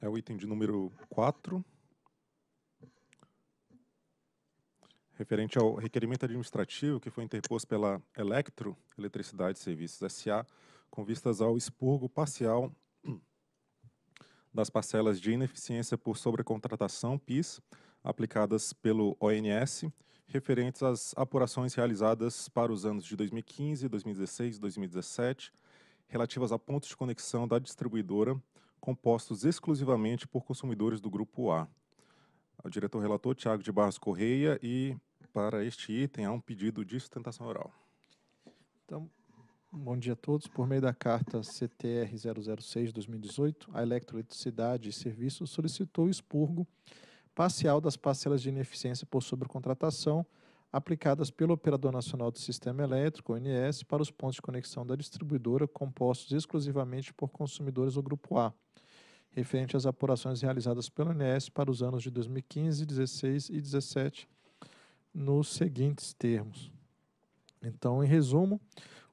É o item de número 4, referente ao requerimento administrativo que foi interposto pela Electro Eletricidade e Serviços SA, com vistas ao expurgo parcial das parcelas de ineficiência por sobrecontratação PIS aplicadas pelo ONS, referentes às apurações realizadas para os anos de 2015, 2016 e 2017, relativas a pontos de conexão da distribuidora compostos exclusivamente por consumidores do Grupo A. O diretor relator, Tiago de Barros Correia, e para este item há um pedido de sustentação oral. Então, bom dia a todos. Por meio da carta CTR 006-2018, a Eletroeletricidade e Serviços solicitou o expurgo parcial das parcelas de ineficiência por sobrecontratação aplicadas pelo Operador Nacional do Sistema Elétrico, ONS, para os pontos de conexão da distribuidora compostos exclusivamente por consumidores do Grupo A, referente às apurações realizadas pelo ONS para os anos de 2015, 16 e 17, nos seguintes termos. Então, em resumo,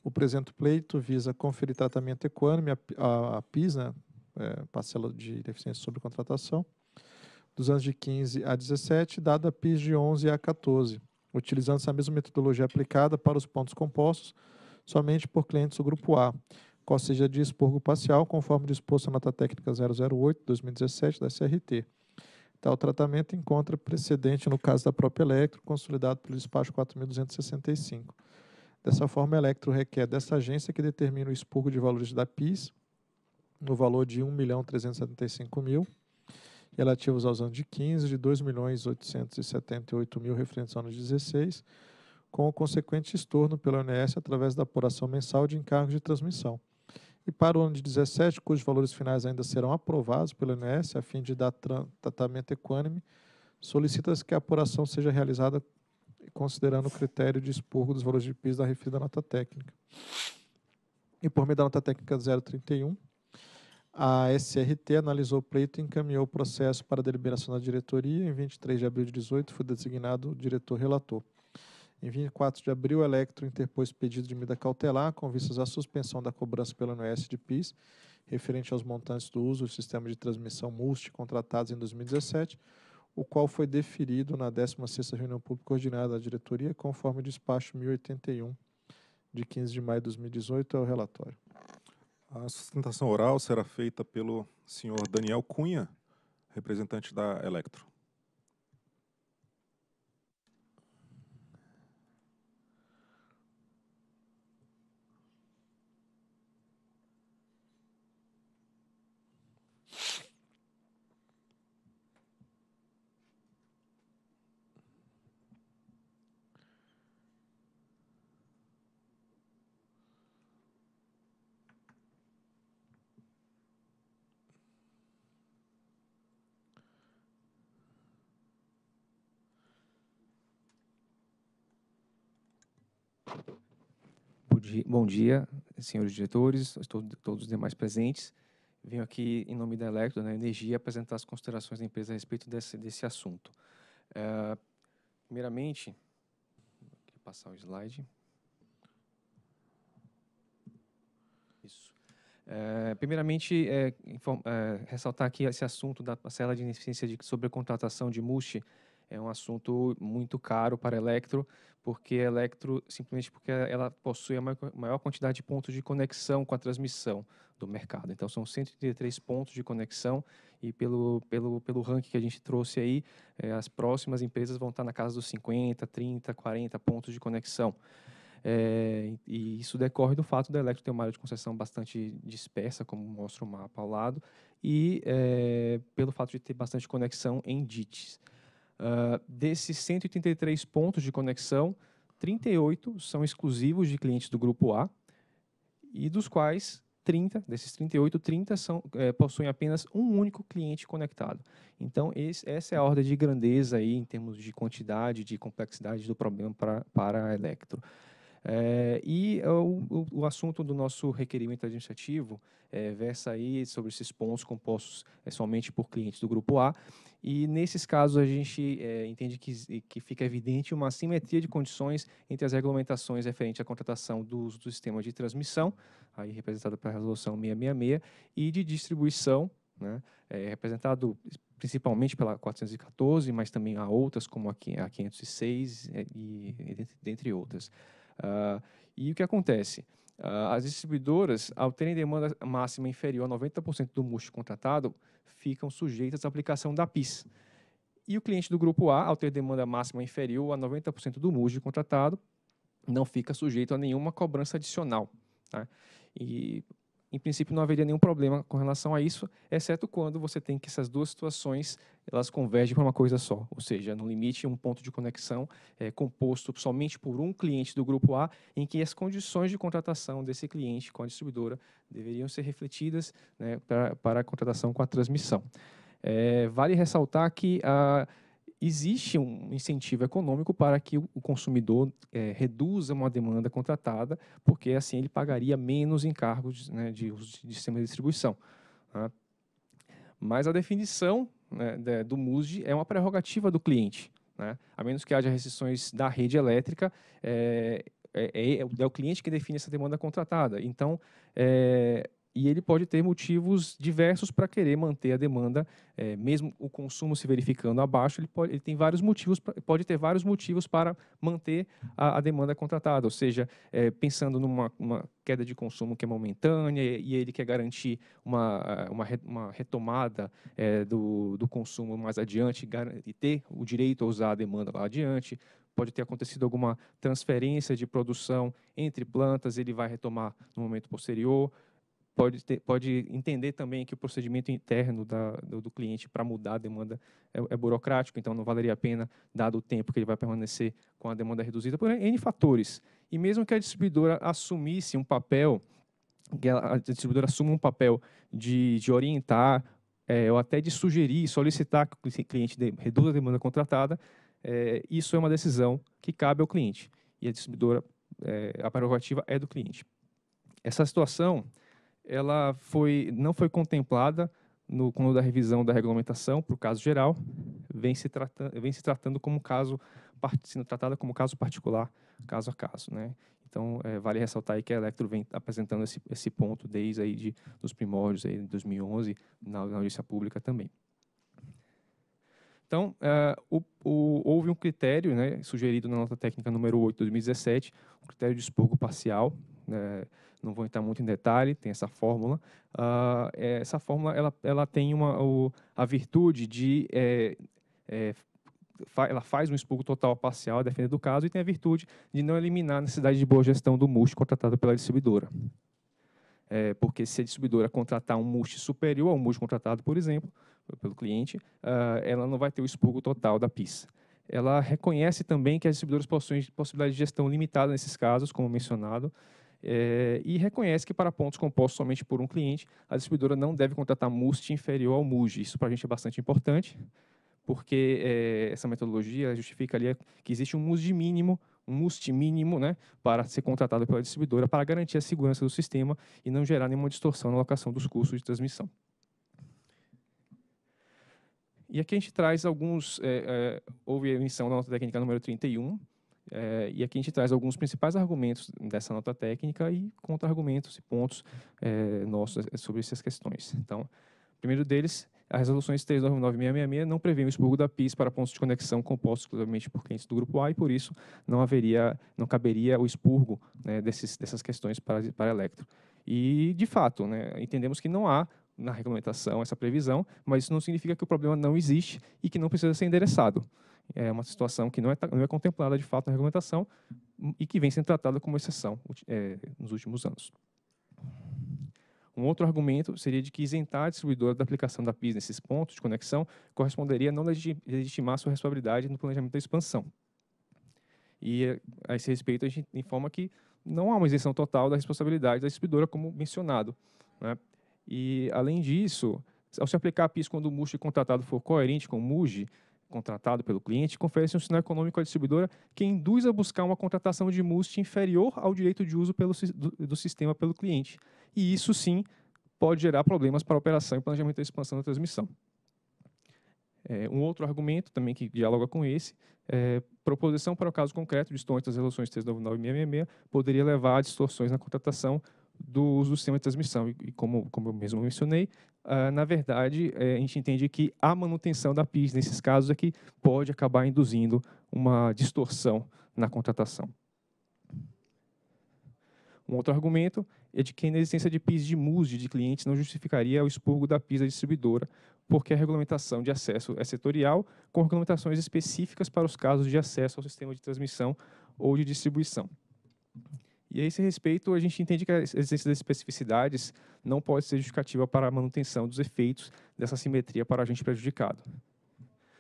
o presente pleito visa conferir tratamento equânime à PIS, né, é, parcela de deficiência sobre contratação, dos anos de 15 a 17, dada a PIS de 11 a 14, utilizando essa mesma metodologia aplicada para os pontos compostos somente por clientes do grupo A, qual seja de expurgo parcial, conforme disposto na nota técnica 008-2017 da CRT. Tal tratamento encontra precedente no caso da própria Electro, consolidado pelo despacho 4.265. Dessa forma, a Electro requer dessa agência que determine o expurgo de valores da PIS no valor de R$ 1.375.000, relativos aos anos de 15 de 2 milhões 878 mil referentes ao ano de 16, com o consequente estorno pela ONS através da apuração mensal de encargos de transmissão. E para o ano de 17, cujos valores finais ainda serão aprovados pela ONS a fim de dar tratamento equânime, solicita-se que a apuração seja realizada considerando o critério de expurgo dos valores de PIS da referida nota técnica. E por meio da nota técnica 031, a SRT analisou o pleito e encaminhou o processo para a deliberação da diretoria. Em 23 de abril de 18, foi designado diretor-relator. Em 24 de abril, a Electro interpôs pedido de medida cautelar com vistas à suspensão da cobrança pela NOS de PIS, referente aos montantes do uso do sistema de transmissão MUST contratados em 2017, o qual foi deferido na 16ª reunião pública ordinária da diretoria, conforme o despacho 1081, de 15 de maio de 2018, é o relatório. A sustentação oral será feita pelo senhor Daniel Cunha, representante da Electro. Bom dia, senhores diretores, todos os demais presentes. Venho aqui, em nome da Electro, da Energia, apresentar as considerações da empresa a respeito desse, desse assunto. É, primeiramente, vou passar o slide. Isso. É, primeiramente, é, inform, é, ressaltar aqui esse assunto da parcela de ineficiência de sobrecontratação de MUSH é um assunto muito caro para a Electro, porque a Electro, simplesmente porque ela possui a maior quantidade de pontos de conexão com a transmissão do mercado. Então, são 133 pontos de conexão e pelo, pelo, pelo ranking que a gente trouxe aí, eh, as próximas empresas vão estar na casa dos 50, 30, 40 pontos de conexão. É, e isso decorre do fato da Electro ter uma área de concessão bastante dispersa, como mostra o mapa ao lado, e é, pelo fato de ter bastante conexão em DITs. Uh, desses 183 pontos de conexão, 38 são exclusivos de clientes do grupo A, e dos quais 30, desses 38, 30 são, é, possuem apenas um único cliente conectado. Então, esse, essa é a ordem de grandeza aí, em termos de quantidade, de complexidade do problema pra, para a Electro. Eh, é, e o, o, assunto do nosso requerimento administrativo é, versa aí sobre esses pontos compostos é, somente por clientes do grupo A. E nesses casos a gente entende que, que fica evidente uma assimetria de condições entre as regulamentações referentes à contratação do uso do sistema de transmissão, aí representado pela resolução 666, e de distribuição, né, representado principalmente pela 414, mas também há outras como a 506 e dentre outras. Uh, e o que acontece? Uh, as distribuidoras, ao terem demanda máxima inferior a 90% do múltiplo contratado, ficam sujeitas à aplicação da PIS. E o cliente do grupo A, ao ter demanda máxima inferior a 90% do múltiplo contratado, não fica sujeito a nenhuma cobrança adicional. Tá? E em princípio não haveria nenhum problema com relação a isso, exceto quando você tem que essas duas situações elas convergem para uma coisa só, ou seja, no limite um ponto de conexão é, composto somente por um cliente do grupo A, em que as condições de contratação desse cliente com a distribuidora deveriam ser refletidas né, para, para a contratação com a transmissão. É, vale ressaltar que a existe um incentivo econômico para que o consumidor é, reduza uma demanda contratada, porque assim ele pagaria menos encargos né, de, de sistema de distribuição. Né? Mas a definição né, do MUSD é uma prerrogativa do cliente. Né? A menos que haja restrições da rede elétrica, é, é, é, é, o cliente que define essa demanda contratada. Então, é, e ele pode ter motivos diversos para querer manter a demanda, é, mesmo o consumo se verificando abaixo, ele, pode, ele tem vários motivos, pode ter vários motivos para manter a, a demanda contratada, ou seja, é, pensando numa queda de consumo que é momentânea e, e ele quer garantir uma, eh, uma, uma retomada é, do, do consumo mais adiante e ter o direito a usar a demanda lá adiante, pode ter acontecido alguma transferência de produção entre plantas, ele vai retomar no momento posterior, pode, ter, pode entender também que o procedimento interno da, do, do, cliente para mudar a demanda é, é, burocrático, então não valeria a pena, dado o tempo que ele vai permanecer com a demanda reduzida, por N fatores. E mesmo que a distribuidora assumisse um papel, que a distribuidora assuma um papel de, de orientar é, ou até de sugerir, solicitar que o cliente de, reduza a demanda contratada, é, isso é uma decisão que cabe ao cliente. E a distribuidora, é, a prerrogativa é do cliente. Essa situação ela foi, não foi contemplada no quando da revisão da regulamentação para o caso geral, vem se, tratando, vem se tratando como caso, sendo tratada como caso particular, caso a caso. Né? Então, é, vale ressaltar aí que a Electro vem apresentando esse, esse ponto desde aí de, dos primórdios, aí, de 2011, na, na audiência pública também. Então, é, o, o, houve um critério né, sugerido na nota técnica número 8 de 2017, um critério de expurgo parcial, né? não vou entrar muito em detalhe, tem essa fórmula. Uh, essa fórmula ela, ela tem uma, o, a virtude de. É, é, fa, ela faz um expurgo total ou parcial, defende do caso, e tem a virtude de não eliminar a necessidade de boa gestão do MUST contratado pela distribuidora. É, porque se a distribuidora contratar um MUST superior ao MUST contratado, por exemplo, pelo cliente, uh, ela não vai ter o expurgo total da PIS ela reconhece também que as distribuidoras possuem possibilidade de gestão limitada nesses casos, como mencionado, é, e reconhece que para pontos compostos somente por um cliente, a distribuidora não deve contratar MUST inferior ao MUGI. Isso para a gente é bastante importante, porque é, essa metodologia justifica ali que existe um MUSD mínimo, um MUST mínimo, né, para ser contratado pela distribuidora para garantir a segurança do sistema e não gerar nenhuma distorção na alocação dos custos de transmissão. E aqui a gente traz alguns... É, houve emissão da nota técnica número 31, é, e aqui a gente traz alguns principais argumentos dessa nota técnica e contra-argumentos e pontos é, nossos sobre essas questões. Então, primeiro deles, as resoluções 399 não prevêem o expurgo da PIS para pontos de conexão compostos exclusivamente por clientes do grupo A e, por isso, não haveria, não caberia o expurgo né, desses, dessas questões para, para Electro. E, de fato, né, entendemos que não há na regulamentação essa previsão, mas isso não significa que o problema não existe e que não precisa ser endereçado é uma situação que não é, não é contemplada de fato na regulamentação e que vem sendo tratada como exceção é, nos últimos anos. Um outro argumento seria de que isentar a distribuidora da aplicação da PIS nesses pontos de conexão corresponderia a não legitimar sua responsabilidade no planejamento da expansão. E a esse respeito, a gente informa que não há uma isenção total da responsabilidade da distribuidora, como mencionado. Né? E, além disso, ao se aplicar a PIS quando o MUST contratado for coerente com o MUGI, contratado pelo cliente, confere-se um sinal econômico à distribuidora que induz a buscar uma contratação de MUST inferior ao direito de uso pelo, do, do sistema pelo cliente. E isso, sim, pode gerar problemas para a operação e planejamento da expansão da transmissão. É, um outro argumento também que dialoga com esse é proposição para o caso concreto de distante das resoluções 39966 poderia levar a distorções na contratação do uso do sistema de transmissão. E, como, como eu mesmo mencionei, uh, na verdade, é, a gente entende que a manutenção da PIS, nesses casos é que pode acabar induzindo uma distorção na contratação. Um outro argumento é de que a inexistência de PIS de MUS de clientes não justificaria o expurgo da PIS da distribuidora, porque a regulamentação de acesso é setorial, com regulamentações específicas para os casos de acesso ao sistema de transmissão ou de distribuição. E a esse respeito, a gente entende que a existência das especificidades não pode ser justificativa para a manutenção dos efeitos dessa simetria para agente prejudicado.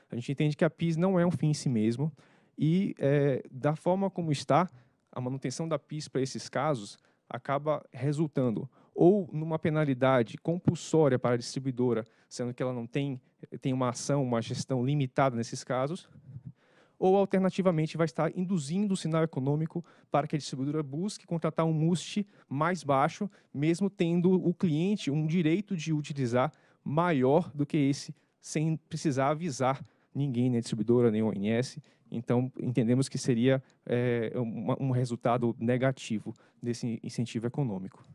A gente entende que a PIS não é um fim em si mesmo e, é, da forma como está, a manutenção da PIS para esses casos acaba resultando ou numa penalidade compulsória para a distribuidora, sendo que ela não tem, tem uma ação, uma gestão limitada nesses casos, ou alternativamente vai estar induzindo o sinal econômico para que a distribuidora busque contratar um MUST mais baixo, mesmo tendo o cliente um direito de utilizar maior do que esse, sem precisar avisar ninguém, nem distribuidora, nem ONS. Então, entendemos que seria é, um, um resultado negativo desse incentivo econômico.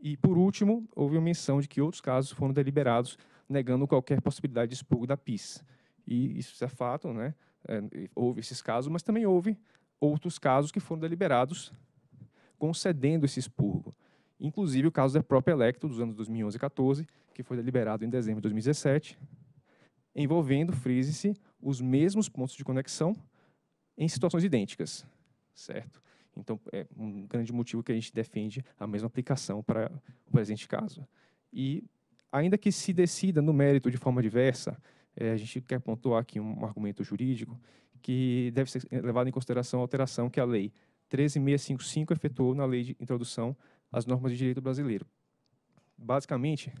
E, por último, houve a menção de que outros casos foram deliberados negando qualquer possibilidade de expurgo da PIS e isso é fato, né? É, houve esses casos, mas também houve outros casos que foram deliberados concedendo esse expurgo. Inclusive o caso da própria Electro, dos anos 2011 e 14, que foi deliberado em dezembro de 2017, envolvendo, frise-se, os mesmos pontos de conexão em situações idênticas, certo? Então, é um grande motivo que a gente defende a mesma aplicação para o presente caso. E, ainda que se decida no mérito de forma diversa, é, a gente quer pontuar aqui um argumento jurídico que deve ser eh, levado em consideração a alteração que a Lei 13.655 efetuou na Lei de Introdução às Normas de Direito Brasileiro. Basicamente,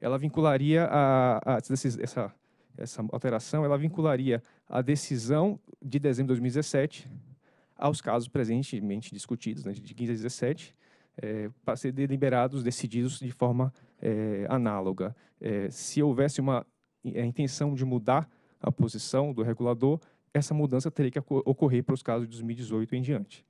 ela vincularia a, a essa, essa alteração, ela vincularia a decisão de dezembro de 2017 aos casos presentemente discutidos, né, de 15 a 17, é, eh, para ser deliberados, decididos de forma é, análoga. É, se houvesse uma a intenção de mudar a posição do regulador, essa mudança teria que ocorrer para os casos de 2018 em diante.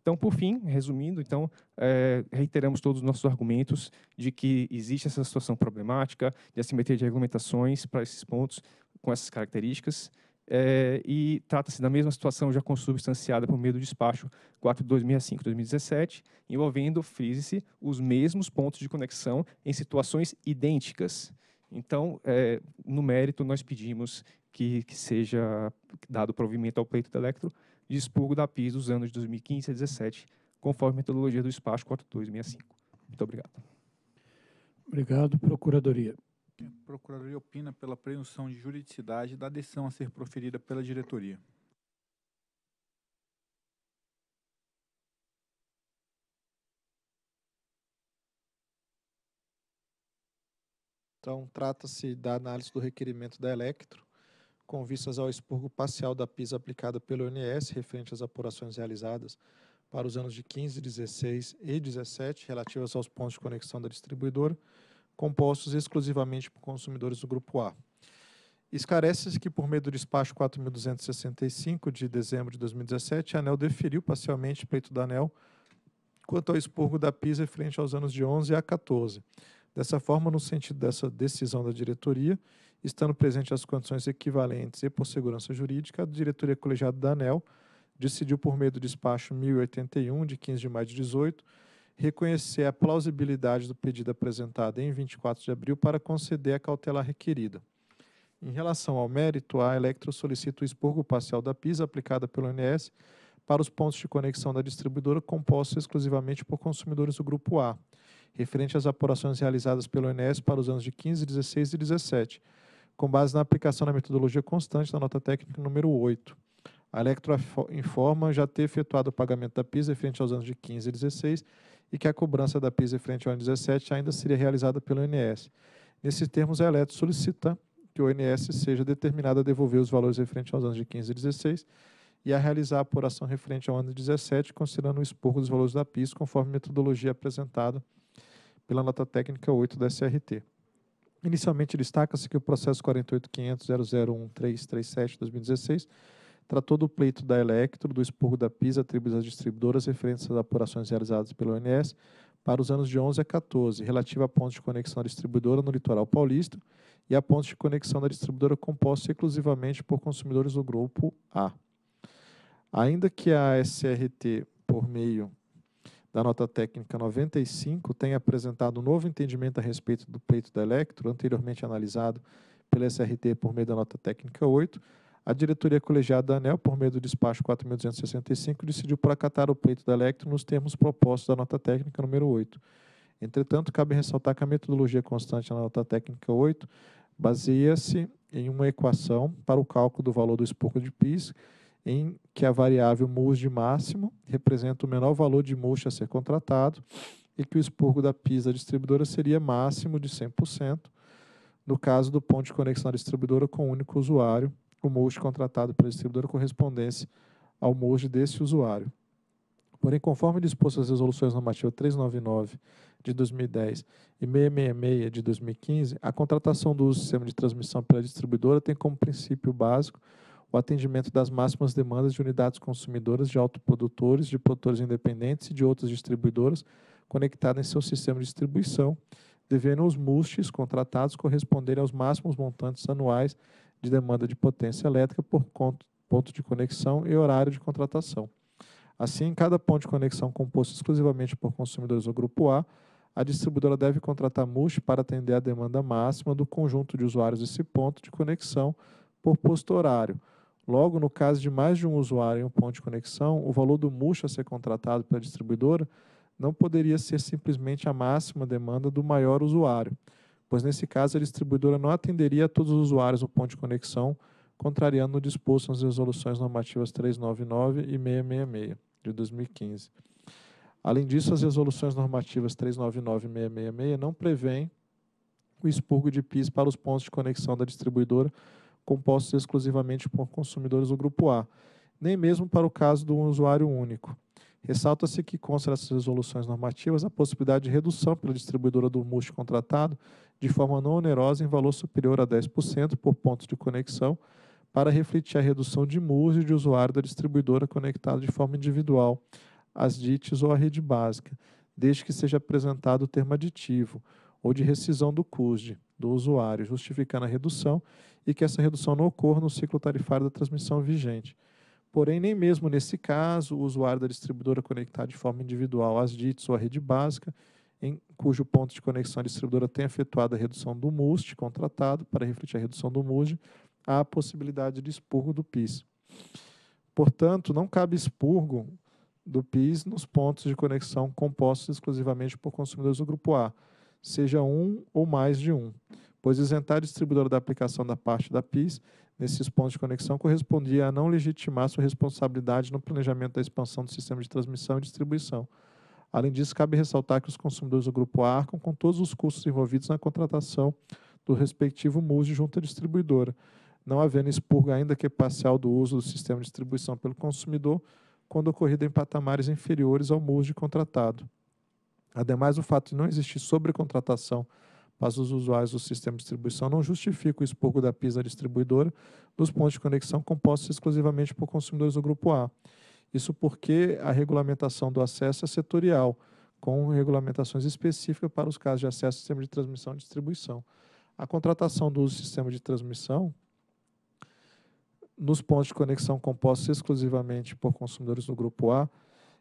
Então, por fim, resumindo, então, é, reiteramos todos os nossos argumentos de que existe essa situação problemática de assimetria de regulamentações para esses pontos com essas características é, e trata-se da mesma situação já consubstanciada por meio do despacho 4265-2017, envolvendo, frise-se, os mesmos pontos de conexão em situações idênticas. Então, é, no mérito, nós pedimos que, que seja dado provimento ao pleito de Electro de expurgo da PIS dos anos 2015 a 2017, conforme a metodologia do espaço 4265. Muito obrigado. Obrigado, Procuradoria. A Procuradoria opina pela presunção de juridicidade da adição a ser proferida pela diretoria. Então, trata-se da análise do requerimento da Electro, com vistas ao expurgo parcial da PIS aplicada pelo ONS, referente às apurações realizadas para os anos de 15, 16 e 17, relativas aos pontos de conexão da distribuidora, compostos exclusivamente por consumidores do Grupo A. Esclarece-se que, por meio do despacho 4.265, de dezembro de 2017, a ANEL deferiu parcialmente o pleito da ANEL quanto ao expurgo da PIS referente aos anos de 11 a 14, Dessa forma, no sentido dessa decisão da diretoria, estando presentes as condições equivalentes e por segurança jurídica, a diretoria colegiada da ANEL decidiu, por meio do despacho 1081, de 15 de maio de 18, reconhecer a plausibilidade do pedido apresentado em 24 de abril para conceder a cautela requerida. Em relação ao mérito, a Electro solicita o expurgo parcial da PIS aplicada pelo ANS para os pontos de conexão da distribuidora compostos exclusivamente por consumidores do grupo A referente às apurações realizadas pelo INES para os anos de 15, 16 e 17, com base na aplicação da metodologia constante da nota técnica número 8. A Electro informa já ter efetuado o pagamento da PIS referente aos anos de 15 e 16 e que a cobrança da PIS referente ao ano 17 ainda seria realizada pelo INES. Nesses termos, a Electro solicita que o INS seja determinado a devolver os valores referentes aos anos de 15 e 16 e a realizar a apuração referente ao ano 17, considerando o expurgo dos valores da PIS, conforme metodologia apresentada pela nota técnica 8 da SRT. Inicialmente, destaca-se que o processo 48.500.001.337-2016 tratou do pleito da Electro, do expurgo da PISA, atribuído às distribuidoras referentes às apurações realizadas pela ONS para os anos de 11 a 14, relativa a pontos de conexão da distribuidora no litoral paulista e a pontos de conexão da distribuidora compostos exclusivamente por consumidores do grupo A. Ainda que a SRT, por meio da nota técnica 95 tem apresentado um novo entendimento a respeito do peito da Electro, anteriormente analisado pela SRT por meio da nota técnica 8. A diretoria colegiada da ANEL, por meio do despacho 4.265, decidiu por acatar o peito da Electro nos termos propostos da nota técnica número 8. Entretanto, cabe ressaltar que a metodologia constante na nota técnica 8 baseia-se em uma equação para o cálculo do valor do expurgo de PIS, em que a variável MUS de máximo representa o menor valor de MUS a ser contratado e que o expurgo da PISA distribuidora seria máximo de 100%, no caso do ponto de conexão da distribuidora com o único usuário, o MUS contratado pela distribuidora correspondesse ao MUS desse usuário. Porém, conforme disposto as resoluções normativas 399 de 2010 e 666 de 2015, a contratação do uso do sistema de transmissão pela distribuidora tem como princípio básico o atendimento das máximas demandas de unidades consumidoras, de autoprodutores, de produtores independentes e de outras distribuidoras conectadas em seu sistema de distribuição, devendo os MUSTs contratados corresponderem aos máximos montantes anuais de demanda de potência elétrica por ponto de conexão e horário de contratação. Assim, em cada ponto de conexão composto exclusivamente por consumidores do grupo A, a distribuidora deve contratar MUST para atender a demanda máxima do conjunto de usuários desse ponto de conexão por posto horário, Logo, no caso de mais de um usuário em um ponto de conexão, o valor do murcho a ser contratado pela distribuidora não poderia ser simplesmente a máxima demanda do maior usuário, pois nesse caso a distribuidora não atenderia a todos os usuários no ponto de conexão, contrariando o disposto nas resoluções normativas 399 e 666 de 2015. Além disso, as resoluções normativas 399 e 666 não prevêem o expurgo de PIS para os pontos de conexão da distribuidora compostos exclusivamente por consumidores do grupo A, nem mesmo para o caso do usuário único. Ressalta-se que consta essas resoluções normativas a possibilidade de redução pela distribuidora do MUST contratado de forma não onerosa em valor superior a 10% por ponto de conexão para refletir a redução de MUST de usuário da distribuidora conectado de forma individual às DITs ou à rede básica, desde que seja apresentado o termo aditivo, ou de rescisão do CUSD do usuário, justificando a redução e que essa redução não ocorra no ciclo tarifário da transmissão vigente. Porém, nem mesmo nesse caso, o usuário da distribuidora conectar de forma individual às DITs ou à rede básica, em cujo ponto de conexão a distribuidora tenha efetuado a redução do MUST contratado para refletir a redução do MUSD, há a possibilidade de expurgo do PIS. Portanto, não cabe expurgo do PIS nos pontos de conexão compostos exclusivamente por consumidores do grupo A, seja um ou mais de um, pois isentar o distribuidor da aplicação da parte da PIS nesses pontos de conexão correspondia a não legitimar sua responsabilidade no planejamento da expansão do sistema de transmissão e distribuição. Além disso, cabe ressaltar que os consumidores do grupo arcam com todos os custos envolvidos na contratação do respectivo MUSE junto à distribuidora, não havendo expurgo ainda que parcial do uso do sistema de distribuição pelo consumidor quando ocorrido em patamares inferiores ao MUSE contratado. Ademais, o fato de não existir sobrecontratação para os usuários do sistema de distribuição não justifica o expurgo da PISA distribuidora dos pontos de conexão compostos exclusivamente por consumidores do grupo A. Isso porque a regulamentação do acesso é setorial, com regulamentações específicas para os casos de acesso ao sistema de transmissão e distribuição. A contratação do do sistema de transmissão nos pontos de conexão compostos exclusivamente por consumidores do grupo A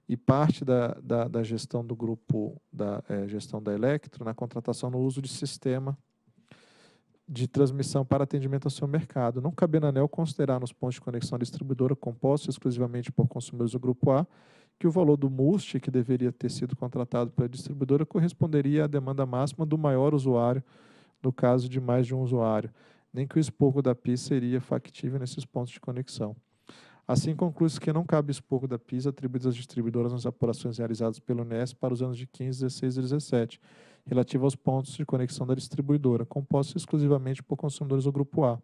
e parte da, da, da gestão do grupo, da é, gestão da Electro, na contratação no uso de sistema de transmissão para atendimento ao seu mercado. Não cabe na ANEL considerar nos pontos de conexão distribuidora compostos exclusivamente por consumidores do Grupo A que o valor do MUST que deveria ter sido contratado pela distribuidora corresponderia à demanda máxima do maior usuário, no caso de mais de um usuário, nem que o expurgo da PIS seria factível nesses pontos de conexão. Assim, conclui-se que não cabe expor da PIS atribuídos às distribuidoras nas apurações realizadas pelo NES para os anos de 15, 16 e 17, relativo aos pontos de conexão da distribuidora, compostos exclusivamente por consumidores do Grupo A,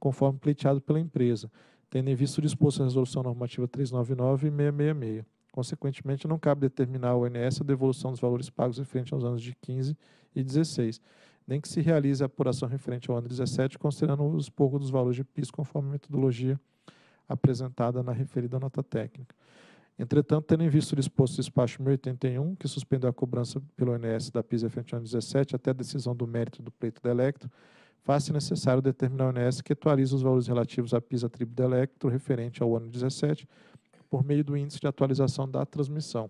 conforme pleiteado pela empresa, tendo em vista o disposto na Resolução Normativa 399 e 666. Consequentemente, não cabe determinar ao INS a devolução dos valores pagos referente aos anos de 15 e 16, nem que se realize a apuração referente ao ano 17, considerando os expor dos valores de PIS conforme a metodologia apresentada na referida nota técnica. Entretanto, tendo em vista o disposto despacho 1081, que suspendeu a cobrança pelo ONS da PIS efetivamente ano 17 até a decisão do mérito do pleito da Electro, faz-se necessário determinar o ONS que atualize os valores relativos à PIS atributo da Electro referente ao ano 17 por meio do índice de atualização da transmissão,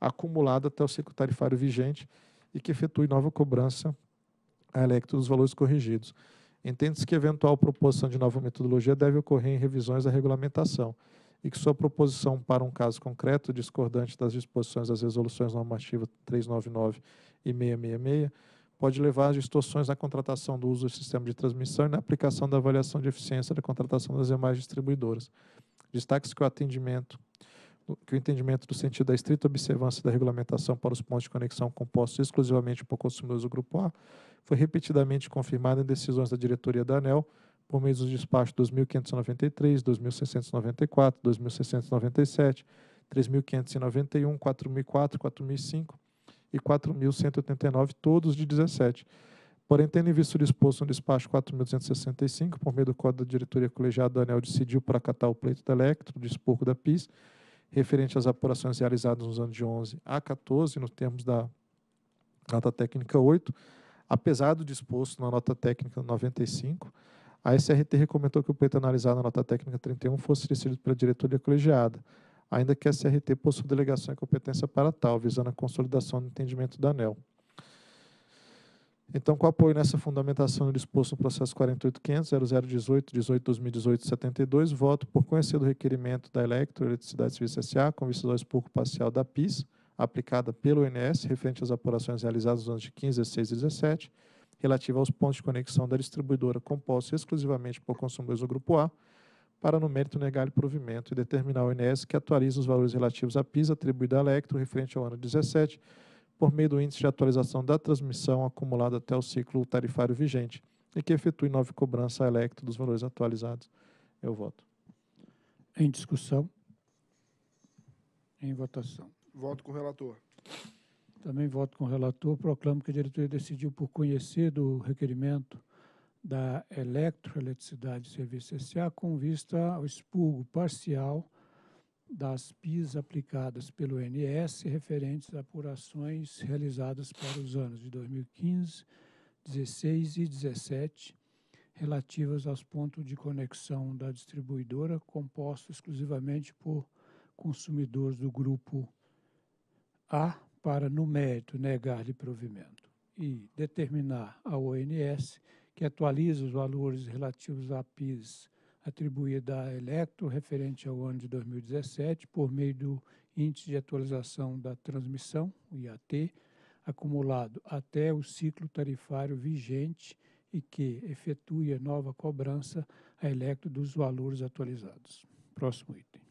acumulado até o ciclo tarifário vigente e que efetue nova cobrança à Electro dos valores corrigidos. Entende-se que eventual proposição de nova metodologia deve ocorrer em revisões à regulamentação e que sua proposição para um caso concreto discordante das disposições das resoluções normativas 399 e 666 pode levar a distorções na contratação do uso do sistema de transmissão e na aplicação da avaliação de eficiência da contratação das demais distribuidoras. Destaque-se que o atendimento que o entendimento do sentido da estrita observância da regulamentação para os pontos de conexão compostos exclusivamente por consumidores do grupo A foi repetidamente confirmada em decisões da diretoria da ANEL, por meio dos despachos 2593, 2694, 2697, 3591, 4004, 4005 e 4189, todos de 17. Porém, tendo em vista o disposto no despacho 4.265, por meio do Código da Diretoria Colegiada, o ANEL decidiu para acatar o pleito da Electro, do expurgo da PIS, referente às apurações realizadas nos anos de 11 a 14, nos termos da Data Técnica 8, Apesar do disposto na nota técnica 95, a SRT recomendou que o pleito analisado na nota técnica 31 fosse decidido pela diretoria colegiada, ainda que a SRT possua delegação e competência para tal, visando a consolidação do entendimento da ANEL. Então, com apoio nessa fundamentação do disposto no processo 48.500.0018.18.2018.72, voto por conhecer do requerimento da Electro Eletricidade Serviço S.A., com vista do expurgo parcial da PIS, aplicada pelo INS referente às apurações realizadas nos anos de 15, 16 e 17, relativa aos pontos de conexão da distribuidora composta exclusivamente por consumidores do Grupo A, para no mérito negar o provimento e determinar o INS que atualize os valores relativos à PIS atribuída à Electro referente ao ano 17, por meio do índice de atualização da transmissão acumulado até o ciclo tarifário vigente e que efetue nova cobrança à Electro dos valores atualizados. Eu voto. Em discussão. Em votação. Voto com o relator. Também voto com o relator. Proclamo que a diretoria decidiu por conhecer do requerimento da Eletroeletricidade Serviço S.A. com vista ao expurgo parcial das PIS aplicadas pelo INS referentes a apurações realizadas para os anos de 2015, 16 e 17, relativas aos pontos de conexão da distribuidora, composto exclusivamente por consumidores do grupo há para, no mérito, negar-lhe provimento e determinar à ONS que atualize os valores relativos à PIS atribuída à Electro referente ao ano de 2017 por meio do Índice de Atualização da Transmissão, o IAT, acumulado até o ciclo tarifário vigente e que efetue a nova cobrança à Electro dos valores atualizados. Próximo item.